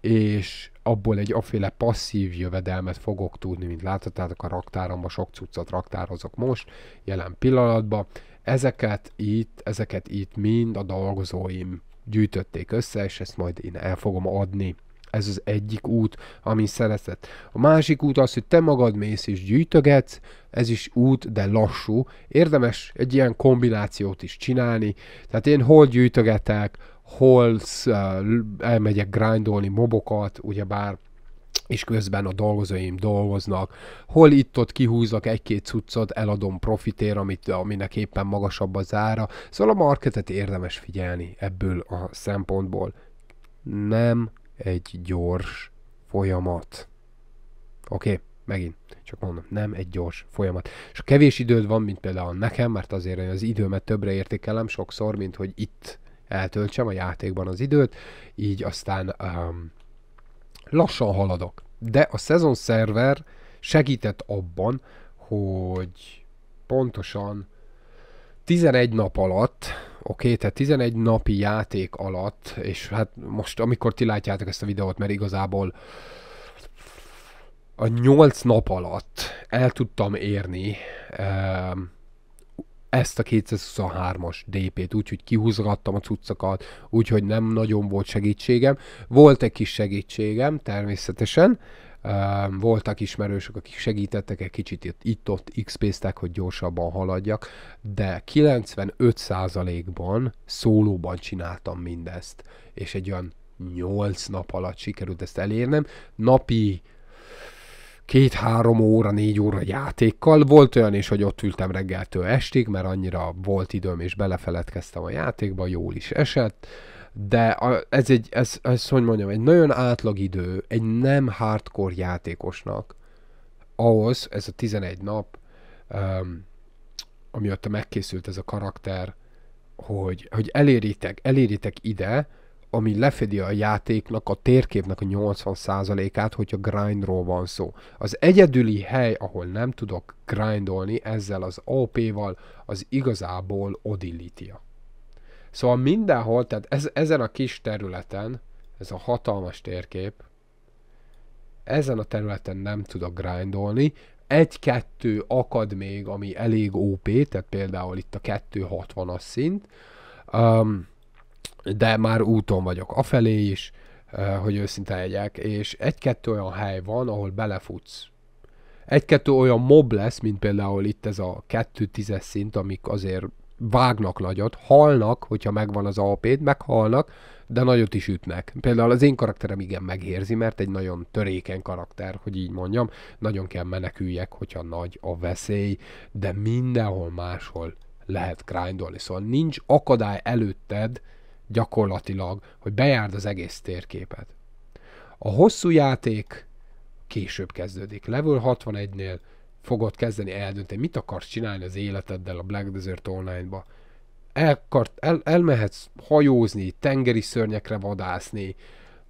és abból egy aféle passzív jövedelmet fogok tudni, mint láthattátok a raktáromba, sok cuccot raktározok most, jelen pillanatban. Ezeket itt, ezeket itt mind a dolgozóim gyűjtötték össze, és ezt majd én el fogom adni. Ez az egyik út, ami szeretett. A másik út az, hogy te magad mész és gyűjtögetsz, ez is út, de lassú. Érdemes egy ilyen kombinációt is csinálni. Tehát én hol gyűjtögetek, hol uh, elmegyek grindolni mobokat, ugyebár és közben a dolgozóim dolgoznak, hol itt-ott kihúzok egy-két cuccot, eladom profitér, amit, aminek éppen magasabb az ára. Szóval a marketet érdemes figyelni ebből a szempontból. Nem egy gyors folyamat. Oké, okay, megint. Csak mondom, nem egy gyors folyamat. És kevés időd van, mint például nekem, mert azért az időmet többre értékelem sokszor, mint hogy itt eltöltsem a játékban az időt, így aztán um, lassan haladok. De a szezon szerver segített abban, hogy pontosan 11 nap alatt, oké, okay, tehát 11 napi játék alatt, és hát most, amikor ti látjátok ezt a videót, mert igazából a 8 nap alatt el tudtam érni um, ezt a 223-as DP-t, úgyhogy kihúzgattam a cuccokat, úgyhogy nem nagyon volt segítségem. Volt egy kis segítségem természetesen, voltak ismerősök, akik segítettek egy kicsit itt-ott xp tek hogy gyorsabban haladjak, de 95%-ban szólóban csináltam mindezt, és egy olyan 8 nap alatt sikerült ezt elérnem. Napi két-három óra, négy óra játékkal. Volt olyan is, hogy ott ültem reggeltől estig, mert annyira volt időm és belefeledkeztem a játékba, jól is esett. De a, ez egy, ez, ez, hogy mondjam, egy nagyon átlag idő, egy nem hardcore játékosnak ahhoz, ez a 11 nap, um, amióta megkészült ez a karakter, hogy, hogy eléritek, eléritek ide, ami lefedi a játéknak, a térképnek a 80%-át, hogyha grindról van szó. Az egyedüli hely, ahol nem tudok grindolni ezzel az OP-val, az igazából Odillitia. Szóval mindenhol, tehát ez, ezen a kis területen, ez a hatalmas térkép, ezen a területen nem tudok grindolni, egy-kettő akad még, ami elég OP, tehát például itt a 260-as szint, um, de már úton vagyok afelé is, hogy őszinte legyek, és egy-kettő olyan hely van, ahol belefutsz. Egy-kettő olyan mob lesz, mint például itt ez a kettő tízes szint, amik azért vágnak nagyot, halnak, hogyha megvan az AP-d, meghalnak, de nagyot is ütnek. Például az én karakterem igen megérzi, mert egy nagyon törékeny karakter, hogy így mondjam, nagyon kell meneküljek, hogyha nagy a veszély, de mindenhol máshol lehet grindolni. Szóval nincs akadály előtted, gyakorlatilag, hogy bejárd az egész térképet. A hosszú játék később kezdődik. Level 61-nél fogod kezdeni eldönteni, mit akarsz csinálni az életeddel a Black Desert Online-ba. El, el, elmehetsz hajózni, tengeri szörnyekre vadászni,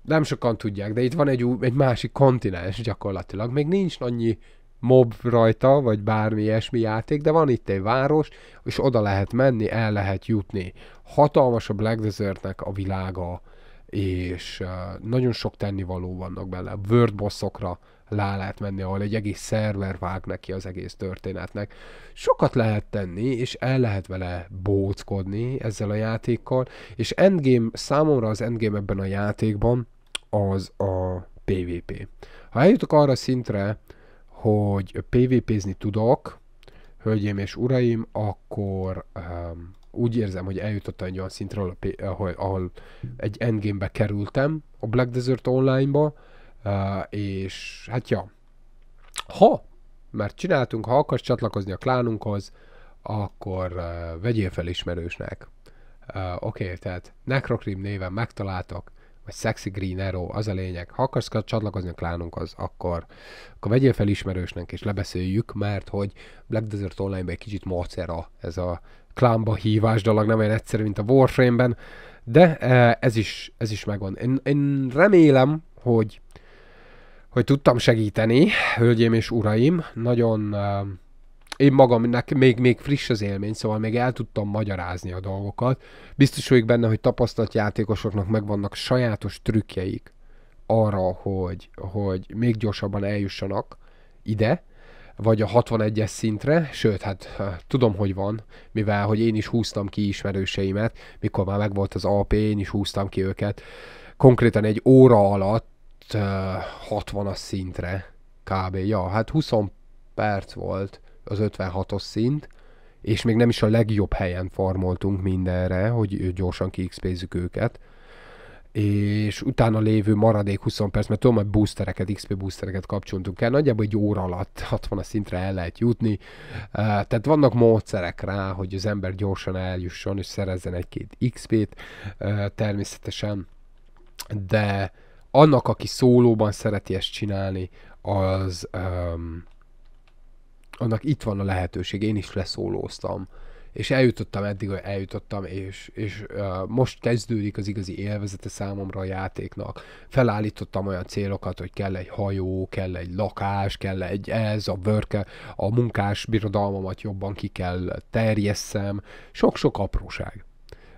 nem sokan tudják, de itt van egy, egy másik kontinens gyakorlatilag. Még nincs annyi mob rajta, vagy bármi ilyesmi játék, de van itt egy város, és oda lehet menni, el lehet jutni. Hatalmas a Black Desertnek a világa, és nagyon sok tennivaló vannak benne. Word bossokra lá lehet menni, ahol egy egész szerver vág neki az egész történetnek. Sokat lehet tenni, és el lehet vele bóckodni ezzel a játékkal, és endgame, számomra az endgame ebben a játékban az a PvP. Ha eljutok arra szintre, hogy PvP-zni tudok, hölgyeim és uraim, akkor um, úgy érzem, hogy eljutottam egy olyan szintről, ahol, ahol egy endgame-be kerültem a Black Desert online-ba, uh, és hát ja, ha mert csináltunk, ha akarsz csatlakozni a klánunkhoz, akkor uh, vegyél fel ismerősnek. Uh, Oké, okay, tehát Necrocrim néven megtaláltak, vagy Sexy Green Arrow, az a lényeg. Ha akarsz csatlakozni a klánunkhoz, akkor, akkor vegyél fel ismerősnek, és lebeszéljük, mert hogy Black Desert Online-ben egy kicsit macera ez a klánba hívás dolog, nem olyan egyszerű, mint a Warframe-ben, de e, ez is, ez is megvan. Én, én remélem, hogy hogy tudtam segíteni, hölgyeim és uraim, nagyon e, én magamnak még, még friss az élmény, szóval még el tudtam magyarázni a dolgokat. Biztos vagyok benne, hogy tapasztalt játékosoknak megvannak sajátos trükkjeik arra, hogy, hogy még gyorsabban eljussanak ide, vagy a 61-es szintre, sőt, hát tudom, hogy van, mivel hogy én is húztam ki ismerőseimet, mikor már megvolt az AP, én is húztam ki őket. Konkrétan egy óra alatt 60-as szintre kb. Ja, hát 20 perc volt az 56-os szint, és még nem is a legjobb helyen farmoltunk mindenre, hogy gyorsan kiexpézzük őket és utána lévő maradék 20 perc, mert tudom, hogy boostereket, XP boostereket kapcsoltunk el, nagyjából egy óra alatt 60 a szintre el lehet jutni, tehát vannak módszerek rá, hogy az ember gyorsan eljusson, és szerezzen egy-két XP-t természetesen, de annak, aki szólóban szereti ezt csinálni, az um, annak itt van a lehetőség, én is leszólóztam, és eljutottam eddig, hogy eljutottam, és, és uh, most kezdődik az igazi élvezete számomra a játéknak. Felállítottam olyan célokat, hogy kell egy hajó, kell egy lakás, kell egy ez, a vörke, a munkás birodalmamat jobban ki kell terjesszem, sok-sok apróság,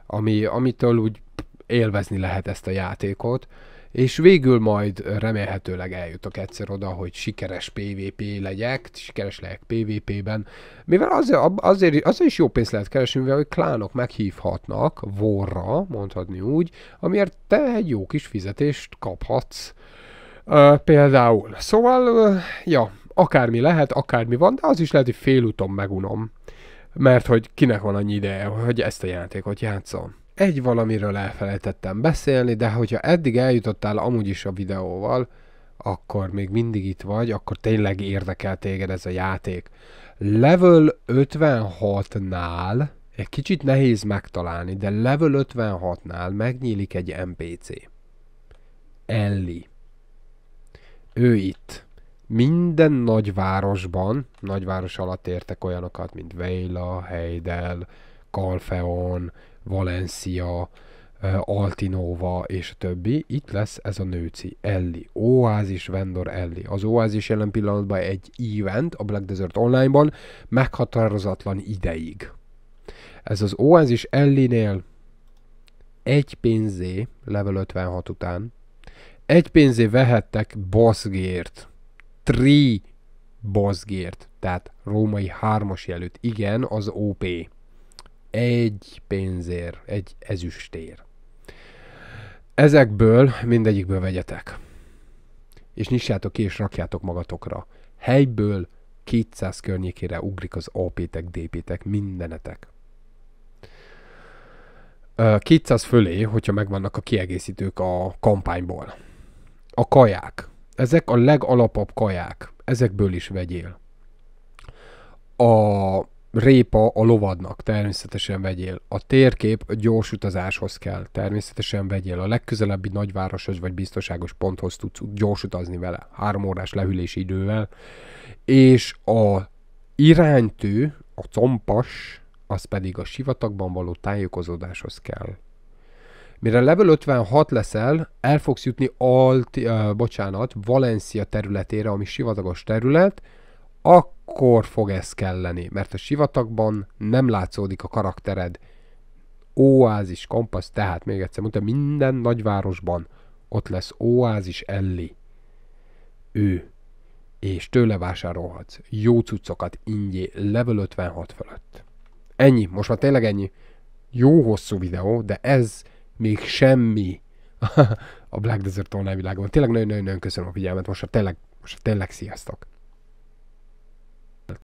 ami, amitől úgy élvezni lehet ezt a játékot, és végül majd remélhetőleg eljutok egyszer oda, hogy sikeres PvP legyek, sikeres legyek PvP-ben, mivel azért, azért, azért is jó pénzt lehet keresni, mivel hogy klánok meghívhatnak vorra, mondhatni úgy, amiért te egy jó kis fizetést kaphatsz. Uh, például. Szóval, uh, ja, akármi lehet, akármi van, de az is lehet, hogy félúton megunom. Mert hogy kinek van annyi ideje, hogy ezt a játékot játszom egy valamiről elfelejtettem beszélni, de hogyha eddig eljutottál amúgy is a videóval, akkor még mindig itt vagy, akkor tényleg érdekel téged ez a játék. Level 56-nál, egy kicsit nehéz megtalálni, de level 56-nál megnyílik egy NPC. Ellie. Ő itt. Minden nagyvárosban, nagyváros alatt értek olyanokat, mint Veila, Heidel, Kalfeon, Valencia, Altinova és többi. Itt lesz ez a nőci Elli, Oázis vendor Elli. Az Oázis jelen pillanatban egy event a Black Desert Online-ban meghatározatlan ideig. Ez az Oázis Ellinél egy pénzé level 56 után egy pénzé vehettek bossgért. Tri bossgért. Tehát római hármas jelölt. Igen, az OP egy pénzér, egy ezüstér. Ezekből mindegyikből vegyetek. És nyissátok ki, és rakjátok magatokra. Helyből 200 környékére ugrik az AP-tek, DP-tek, mindenetek. 200 fölé, hogyha megvannak a kiegészítők a kampányból. A kaják. Ezek a legalapabb kaják. Ezekből is vegyél. A répa a lovadnak, természetesen vegyél. A térkép a gyors utazáshoz kell, természetesen vegyél. A legközelebbi nagyvároshoz vagy biztonságos ponthoz tudsz gyors utazni vele, három órás lehűlési idővel. És a iránytő, a compas, az pedig a sivatagban való tájékozódáshoz kell. Mire level 56 leszel, el fogsz jutni alt, uh, eh, bocsánat, Valencia területére, ami sivatagos terület, akkor fog ez kelleni, mert a sivatagban nem látszódik a karaktered. Oázis, kompasz, tehát még egyszer mondta, minden nagyvárosban ott lesz Oázis Elli. Ő. És tőle vásárolhatsz jó cuccokat ingyé level 56 fölött. Ennyi, most már tényleg ennyi. Jó hosszú videó, de ez még semmi a Black Desert online világban. Tényleg nagyon-nagyon köszönöm a figyelmet, most már tényleg, most már tényleg sziasztok!